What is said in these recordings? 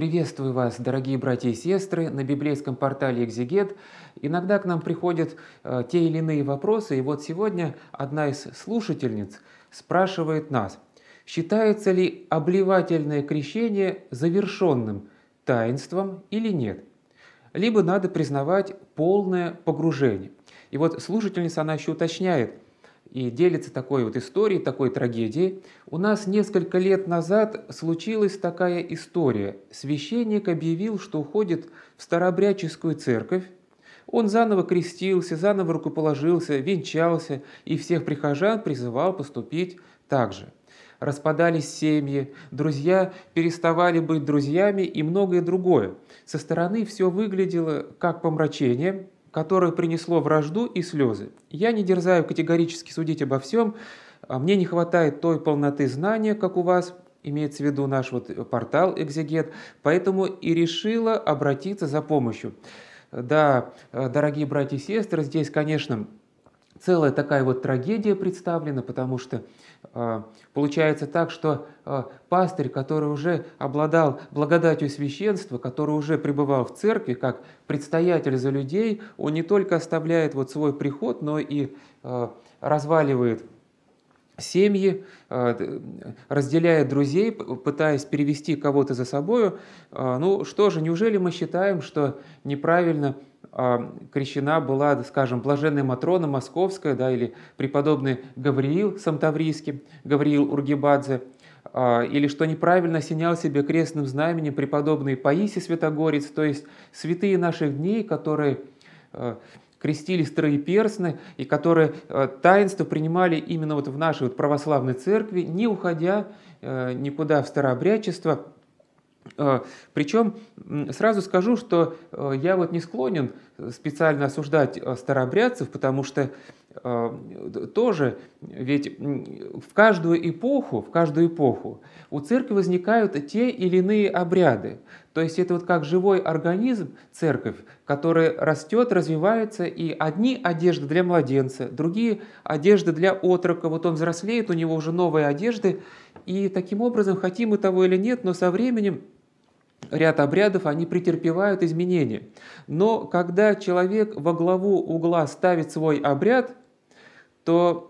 Приветствую вас, дорогие братья и сестры, на библейском портале «Экзегет». Иногда к нам приходят э, те или иные вопросы, и вот сегодня одна из слушательниц спрашивает нас, считается ли обливательное крещение завершенным таинством или нет, либо надо признавать полное погружение. И вот слушательница, она еще уточняет – и делится такой вот историей, такой трагедией. У нас несколько лет назад случилась такая история. Священник объявил, что уходит в старообрядческую церковь. Он заново крестился, заново рукоположился, венчался и всех прихожан призывал поступить так же. Распадались семьи, друзья переставали быть друзьями и многое другое. Со стороны все выглядело как помрачение – которое принесло вражду и слезы. Я не дерзаю категорически судить обо всем, а мне не хватает той полноты знания, как у вас, имеется в виду наш вот портал «Экзегет», поэтому и решила обратиться за помощью. Да, дорогие братья и сестры, здесь, конечно, целая такая вот трагедия представлена, потому что а, получается так, что а, пастырь, который уже обладал благодатью священства, который уже пребывал в церкви как предстоятель за людей, он не только оставляет вот свой приход, но и а, разваливает семьи, разделяет друзей, пытаясь перевести кого-то за собою. Ну что же, неужели мы считаем, что неправильно – а, крещена была, скажем, блаженная Матрона Московская, да, или преподобный Гавриил Самтаврийский, Гавриил Ургибадзе, а, или что неправильно синял себе крестным знаменем преподобный Паисий Святогорец, то есть святые наших дней, которые а, крестились троеперстны и которые таинство принимали именно вот в нашей вот православной церкви, не уходя никуда в старообрядчество, а, Причем сразу скажу, что э, я вот не склонен специально осуждать э, старообрядцев, потому что а, тоже, ведь в каждую эпоху, в каждую эпоху у церкви возникают те или иные обряды. То есть это вот как живой организм церковь, который растет, развивается, и одни одежды для младенца, другие одежды для отрока, вот он взрослеет, у него уже новые одежды, и таким образом, хотим мы того или нет, но со временем ряд обрядов, они претерпевают изменения. Но когда человек во главу угла ставит свой обряд, то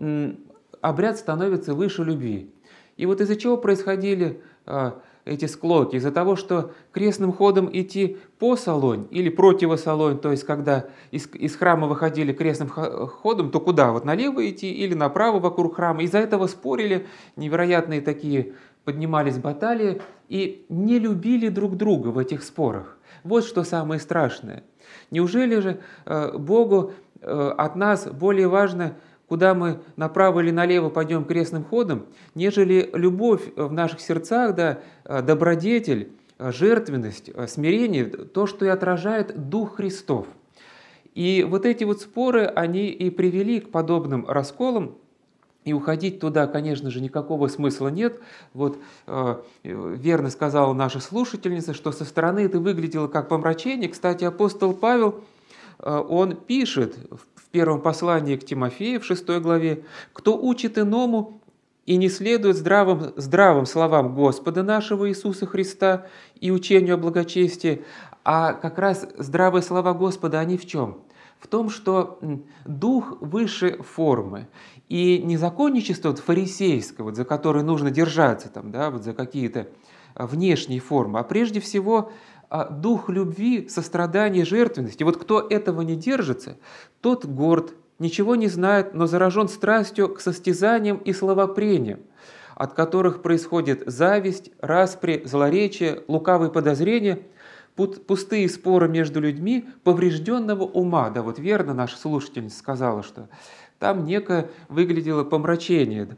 обряд становится выше любви. И вот из-за чего происходили а, эти склоки? Из-за того, что крестным ходом идти по Солонь или противосолонь, то есть когда из, из храма выходили крестным ходом, то куда? Вот налево идти или направо вокруг храма? Из-за этого спорили невероятные такие поднимались баталии и не любили друг друга в этих спорах. Вот что самое страшное. Неужели же э, Богу э, от нас более важно, куда мы направо или налево пойдем крестным ходом, нежели любовь в наших сердцах, да, э, добродетель, жертвенность, смирение, то, что и отражает Дух Христов. И вот эти вот споры, они и привели к подобным расколам, и уходить туда, конечно же, никакого смысла нет. Вот э, верно сказала наша слушательница, что со стороны это выглядело как помрачение. Кстати, апостол Павел, э, он пишет в первом послании к Тимофею в шестой главе, «Кто учит иному и не следует здравым, здравым словам Господа нашего Иисуса Христа и учению о благочестии, а как раз здравые слова Господа, они в чем? в том, что дух выше формы. И незаконничество вот фарисейское, вот, за которое нужно держаться, там, да, вот за какие-то а, внешние формы, а прежде всего а, дух любви, сострадания, жертвенности. Вот кто этого не держится, тот горд, ничего не знает, но заражен страстью к состязаниям и словопрениям, от которых происходит зависть, распри, злоречие, лукавые подозрения – пустые споры между людьми поврежденного ума. Да, вот верно наша слушательница сказала, что там некое выглядело помрачение.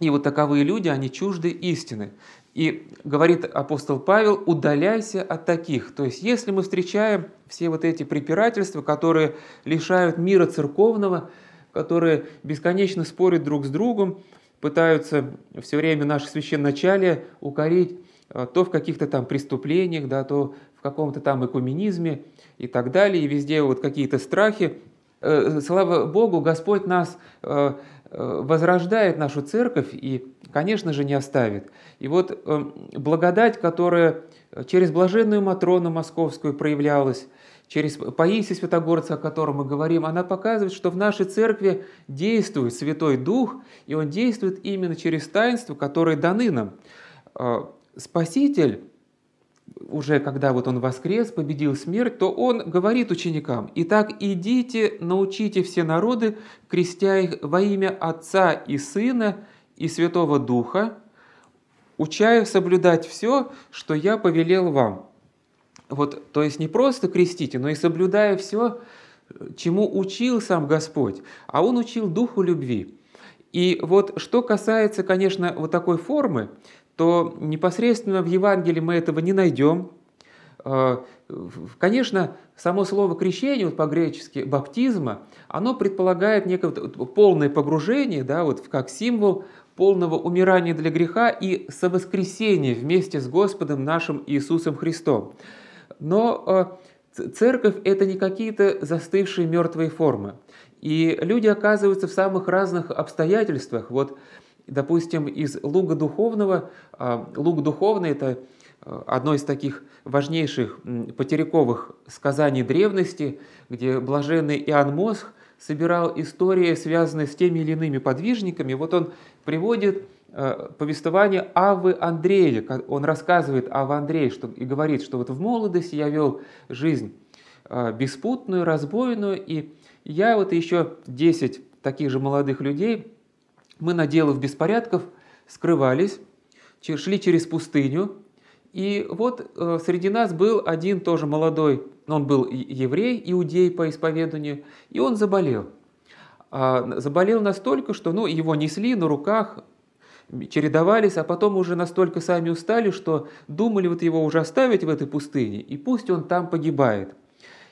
И вот таковые люди, они чужды истины. И говорит апостол Павел, удаляйся от таких. То есть, если мы встречаем все вот эти препирательства, которые лишают мира церковного, которые бесконечно спорят друг с другом, пытаются все время наше священначалие укорить а, то в каких-то там преступлениях, да, то в каком-то там экуменизме и так далее, и везде вот какие-то страхи. Э, э, слава Богу, Господь нас э, возрождает нашу церковь и, конечно же, не оставит. И вот эм, благодать, которая через блаженную Матрону Московскую проявлялась, через Паисий Святогорца, о котором мы говорим, она показывает, что в нашей церкви действует Святой Дух, и он действует именно через таинства, которые даны нам. А, Спаситель, уже когда вот он воскрес, победил смерть, то он говорит ученикам, «Итак, идите, научите все народы, крестя их во имя Отца и Сына и Святого Духа, учая соблюдать все, что я повелел вам». Вот, то есть не просто крестите, но и соблюдая все, чему учил сам Господь, а Он учил Духу любви. И вот что касается, конечно, вот такой формы, то непосредственно в Евангелии мы этого не найдем. А, конечно, само слово крещение, вот по-гречески баптизма, оно предполагает некое полное погружение, да, вот как символ полного умирания для греха и совоскресения вместе с Господом нашим Иисусом Христом. Но а, церковь – это не какие-то застывшие мертвые формы. И люди оказываются в самых разных обстоятельствах. Вот допустим, из луга духовного, а, луг духовный – это а, одно из таких важнейших потеряковых сказаний древности, где блаженный Иоанн Мосх собирал истории, связанные с теми или иными подвижниками. Вот он приводит а, повествование Авы Андрея. Он рассказывает Авы Андрея что, и говорит, что вот в молодости я вел жизнь беспутную, разбойную, и я вот еще 10 таких же молодых людей мы, наделав беспорядков, скрывались, шли через пустыню. И вот э, среди нас был один тоже молодой, он был еврей, иудей по исповеданию, и он заболел. А заболел настолько, что ну, его несли на руках, чередовались, а потом уже настолько сами устали, что думали вот его уже оставить в этой пустыне, и пусть он там погибает.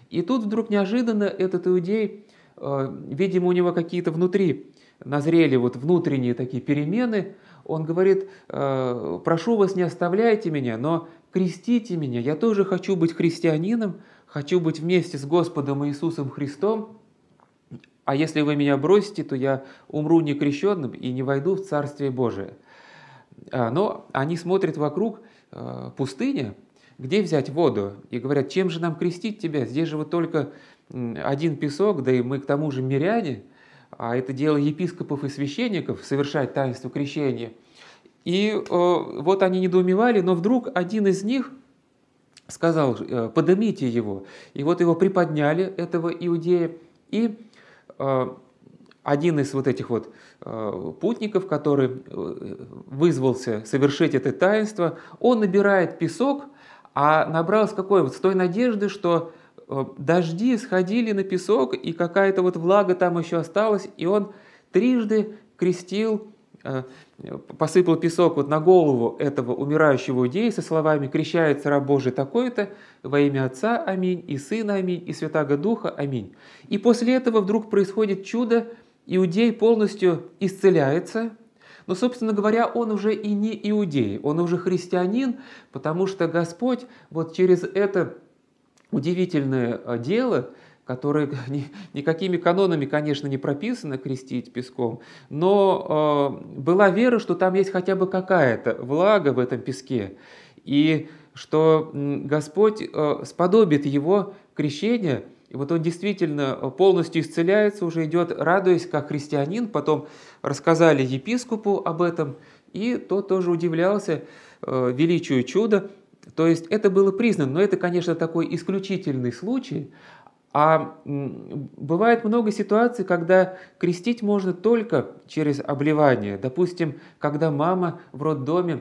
И тут вдруг неожиданно этот иудей, э, видимо, у него какие-то внутри назрели вот внутренние такие перемены, он говорит, «Э, прошу вас, не оставляйте меня, но крестите меня, я тоже хочу быть христианином, хочу быть вместе с Господом Иисусом Христом, а если вы меня бросите, то я умру некрещенным и не войду в Царствие Божие. А, но они смотрят вокруг э, пустыня, где взять воду? И говорят, чем же нам крестить тебя? Здесь же вот только один песок, да и мы к тому же миряне – а это дело епископов и священников совершать таинство крещения. И э, вот они недоумевали, но вдруг один из них сказал, э, поднимите его. И вот его приподняли, этого иудея, и э, один из вот этих вот э, путников, который э, вызвался совершить это таинство, он набирает песок, а набрал с какой? Вот с той надежды, что Э, дожди сходили на песок, и какая-то вот влага там еще осталась, и он трижды крестил, э, посыпал песок вот на голову этого умирающего иудея со словами «Крещается раб Божий такой-то, во имя Отца, аминь, и Сына, аминь, и Святаго Духа, аминь». И после этого вдруг происходит чудо, иудей полностью исцеляется, но, собственно говоря, он уже и не иудей, он уже христианин, потому что Господь вот через это удивительное э, дело, которое ни, никакими канонами, конечно, не прописано крестить песком, но э, была вера, что там есть хотя бы какая-то влага в этом песке, и что Господь э, сподобит его крещение, и вот он действительно э, полностью исцеляется, уже идет, радуясь, как христианин, потом рассказали епископу об этом, и тот тоже удивлялся э, величию чуда, то есть это было признано, но это, конечно, такой исключительный случай. А бывает много ситуаций, когда крестить можно только через обливание. Допустим, когда мама в роддоме,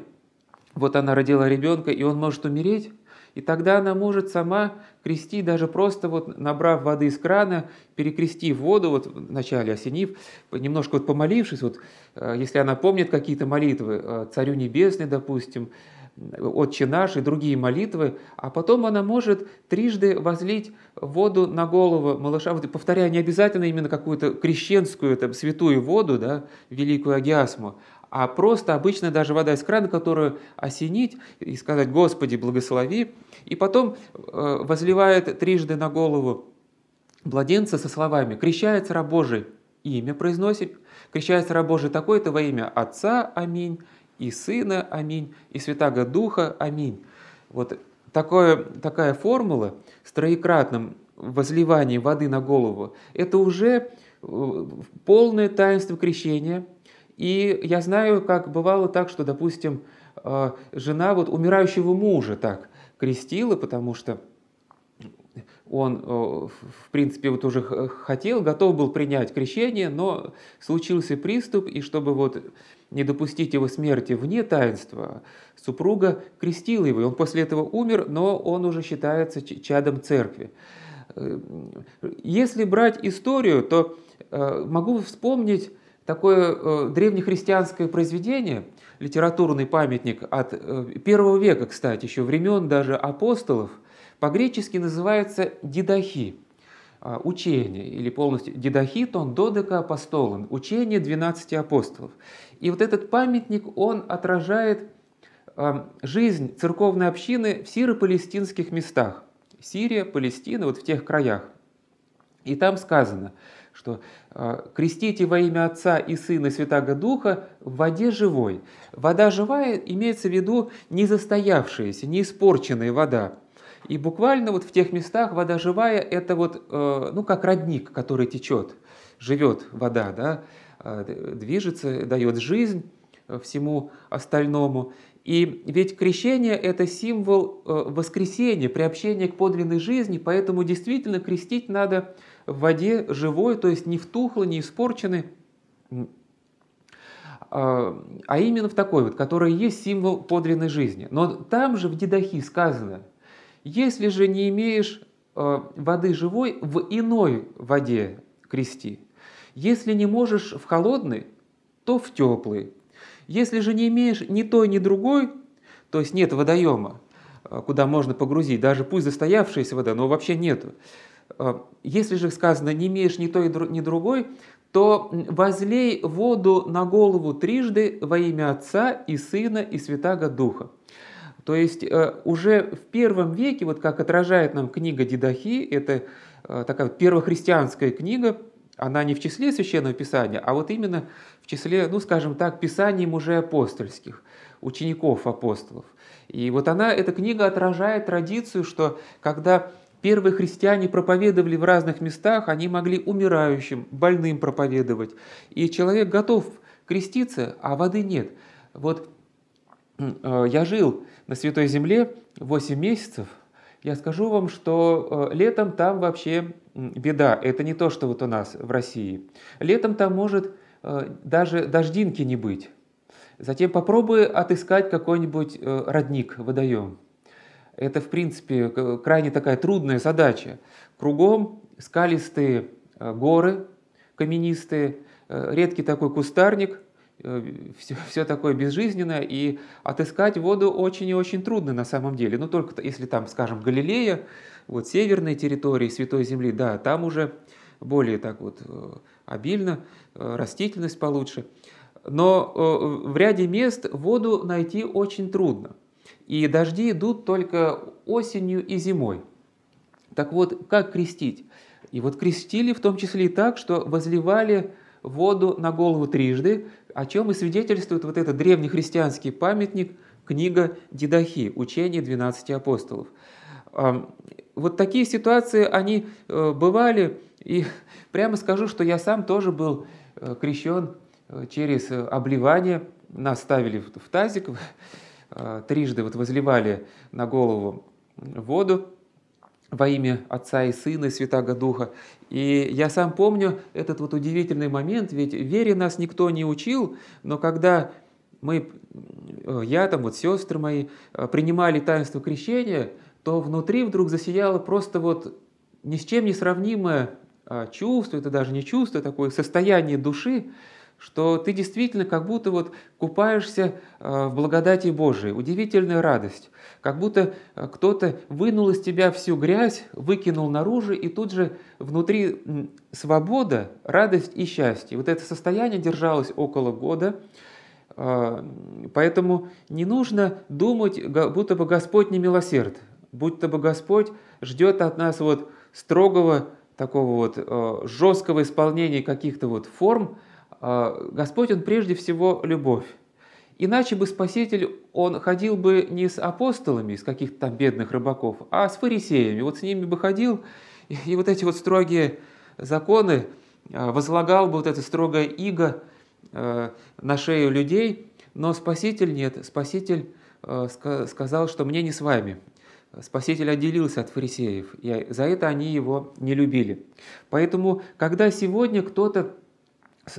вот она родила ребенка, и он может умереть, и тогда она может сама крестить, даже просто вот набрав воды из крана, перекрестив воду, вот вначале осенив, немножко вот помолившись, вот э, если она помнит какие-то молитвы, э, Царю Небесный, допустим, «Отче наш» и другие молитвы, а потом она может трижды возлить воду на голову малыша, вот, повторяя не обязательно именно какую-то крещенскую там, святую воду, да, великую агиасму, а просто обычно даже вода из крана, которую осенить и сказать «Господи, благослови», и потом э, возливает трижды на голову младенца со словами «Крещается раб Божий, имя произносит, крещается раб Божий такое-то во имя Отца, аминь, и Сына, аминь, и Святаго Духа, аминь. Вот такое, такая формула с троекратным возливанием воды на голову, это уже э, полное таинство крещения. И я знаю, как бывало так, что, допустим, э, жена вот умирающего мужа так крестила, потому что он, э, в принципе, вот уже э, хотел, готов был принять крещение, но случился приступ, и чтобы вот не допустить его смерти вне таинства, супруга крестила его, он после этого умер, но он уже считается чадом церкви. Э, если брать историю, то могу вспомнить такое древнехристианское произведение, литературный памятник от первого века, кстати, еще времен даже апостолов – по-гречески называется дидахи, а, учение, или полностью дидахитон додека апостолон, учение 12 апостолов. И вот этот памятник, он отражает а, жизнь церковной общины в сиро-палестинских местах. Сирия, Палестина, вот в тех краях. И там сказано, что а, «крестите во имя Отца и Сына и Святаго Духа в воде живой». Вода живая имеется в виду не застоявшаяся, не испорченная вода. И буквально вот в тех местах вода живая – это вот, э, ну, как родник, который течет, живет вода, да, э, движется, дает жизнь э, всему остальному. И ведь крещение – это символ воскресения, приобщения к подлинной жизни, поэтому действительно крестить надо в воде живой, то есть не в тухлой, не испорченной, а, а именно в такой вот, которая есть символ подлинной жизни. Но там же в Дедахи сказано – если же не имеешь э, воды живой, в иной воде крести. Если не можешь в холодной, то в теплый. Если же не имеешь ни той, ни другой, то есть нет водоема, э, куда можно погрузить, даже пусть застоявшаяся вода, но вообще нету. Э, если же сказано «не имеешь ни той, ни другой», то возлей воду на голову трижды во имя Отца и Сына и Святаго Духа. То есть э, уже в первом веке, вот как отражает нам книга Дидахи, это э, такая вот первохристианская книга, она не в числе Священного Писания, а вот именно в числе, ну, скажем так, писаний уже апостольских, учеников апостолов. И вот она, эта книга отражает традицию, что когда первые христиане проповедовали в разных местах, они могли умирающим, больным проповедовать. И человек готов креститься, а воды нет. Вот Э, я жил на Святой Земле 8 месяцев, я скажу вам, что э, летом там вообще беда. Это не то, что вот у нас в России. Летом там может э, даже дождинки не быть. Затем попробуй отыскать какой-нибудь родник, водоем. Это, в принципе, крайне такая трудная задача. Кругом скалистые горы, каменистые, редкий такой кустарник – все, э, все такое безжизненное, и отыскать воду очень и очень трудно на самом деле. Ну, только если там, скажем, Галилея, вот северные территории Святой Земли, да, там уже более так вот э, обильно, э, растительность получше. Но в ряде мест воду найти очень трудно. И дожди идут только осенью и зимой. Так вот, как крестить? И вот крестили в том числе и так, что возливали воду на голову трижды, о чем и свидетельствует вот этот древнехристианский памятник, книга Дидахи «Учение 12 апостолов». Вот такие ситуации, они э, бывали, и прямо скажу, что я сам тоже был э, крещен э, через обливание, нас ставили в тазик, трижды вот возливали на голову воду, во имя Отца и Сына и Святаго Духа. И я сам помню этот вот удивительный момент, ведь вере нас никто не учил, но когда мы, э, я там, вот сестры мои, э, принимали таинство крещения, то внутри вдруг засияло просто вот ни с чем не сравнимое э, чувство, это даже не чувство, а такое состояние души, что ты действительно как будто вот купаешься э, в благодати Божией, удивительная радость, как будто э, кто-то вынул из тебя всю грязь, выкинул наружу, и тут же внутри свобода, радость и счастье. Вот это состояние держалось около года, э, поэтому не нужно думать, будто бы Господь не милосерд, будто бы Господь ждет от нас вот строгого такого вот жесткого исполнения каких-то вот форм, а, Господь, Он прежде всего любовь. Иначе бы Спаситель, он ходил бы не с апостолами, с каких-то там бедных рыбаков, а с фарисеями. Вот с ними бы ходил, и, вот эти вот строгие законы а, возлагал бы вот это строгое иго а, на шею людей, но Спаситель нет. Спаситель сказал, что мне не с вами. Спаситель отделился от фарисеев, и за это они его не любили. Поэтому, когда сегодня кто-то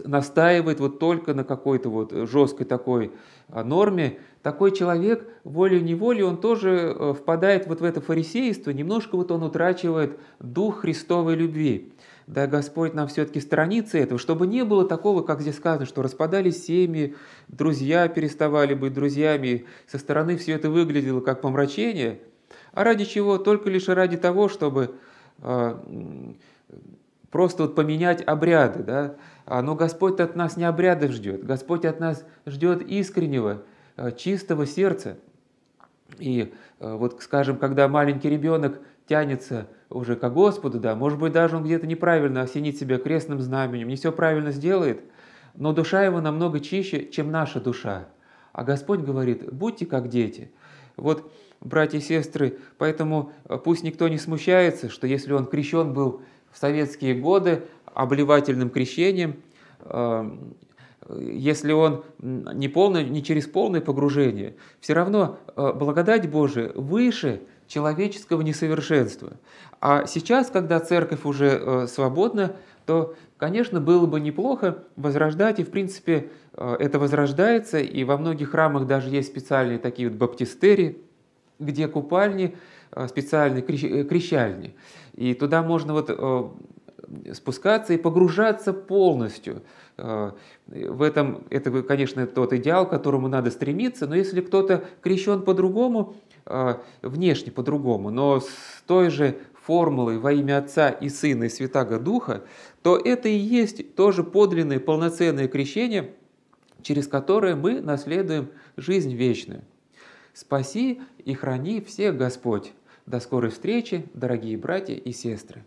настаивает вот только на какой-то вот э, жесткой такой а, норме, такой человек волей-неволей, он тоже э, впадает вот в это фарисейство, немножко вот он утрачивает дух Христовой любви. Да, Господь нам все-таки страницы этого, чтобы не было такого, как здесь сказано, что распадались семьи, друзья переставали быть друзьями, со стороны все это выглядело как помрачение, а ради чего? Только лишь ради того, чтобы а, просто вот поменять обряды, да, а, но Господь от нас не обрядов ждет, Господь от нас ждет искреннего, э, чистого сердца. И э, вот, скажем, когда маленький ребенок тянется уже к Господу, да, может быть, даже он где-то неправильно осенит себя крестным знаменем, не все правильно сделает, но душа его намного чище, чем наша душа. А Господь говорит, будьте как дети. Вот, братья и сестры, поэтому э, пусть никто не смущается, что если он крещен был в советские годы обливательным крещением, эм, если он не, полный, не через полное погружение, все равно э, благодать Божия выше человеческого несовершенства. А сейчас, когда церковь уже э, свободна, то, конечно, было бы неплохо возрождать, и, в принципе, э, это возрождается, и во многих храмах даже есть специальные такие вот баптистерии, где купальни – Э, специальной э, крещальни. И туда можно вот э, спускаться и погружаться полностью. В этом, это, конечно, тот идеал, к которому надо стремиться, но если кто-то крещен по-другому, внешне по-другому, но с той же формулой во имя Отца и Сына и Святаго Духа, то это и есть тоже подлинное полноценное крещение, через которое мы наследуем жизнь вечную. «Спаси и храни всех Господь, до скорой встречи, дорогие братья и сестры!